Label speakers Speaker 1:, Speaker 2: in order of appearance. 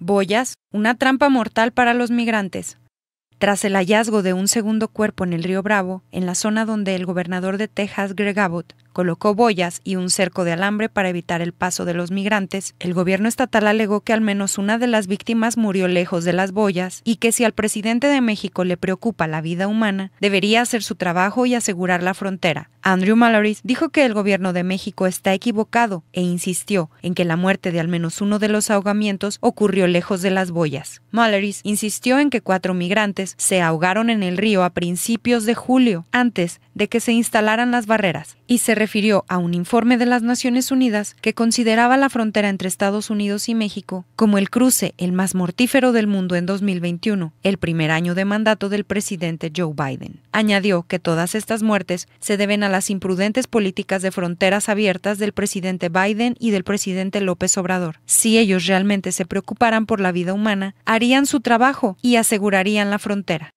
Speaker 1: Boyas, una trampa mortal para los migrantes. Tras el hallazgo de un segundo cuerpo en el río Bravo, en la zona donde el gobernador de Texas, Greg Abbott, colocó boyas y un cerco de alambre para evitar el paso de los migrantes, el gobierno estatal alegó que al menos una de las víctimas murió lejos de las boyas y que si al presidente de México le preocupa la vida humana, debería hacer su trabajo y asegurar la frontera, Andrew Mallorys dijo que el gobierno de México está equivocado e insistió en que la muerte de al menos uno de los ahogamientos ocurrió lejos de las boyas. Mallorys insistió en que cuatro migrantes se ahogaron en el río a principios de julio, antes de que se instalaran las barreras, y se refirió a un informe de las Naciones Unidas que consideraba la frontera entre Estados Unidos y México como el cruce el más mortífero del mundo en 2021, el primer año de mandato del presidente Joe Biden. Añadió que todas estas muertes se deben a la las imprudentes políticas de fronteras abiertas del presidente Biden y del presidente López Obrador. Si ellos realmente se preocuparan por la vida humana, harían su trabajo y asegurarían la frontera.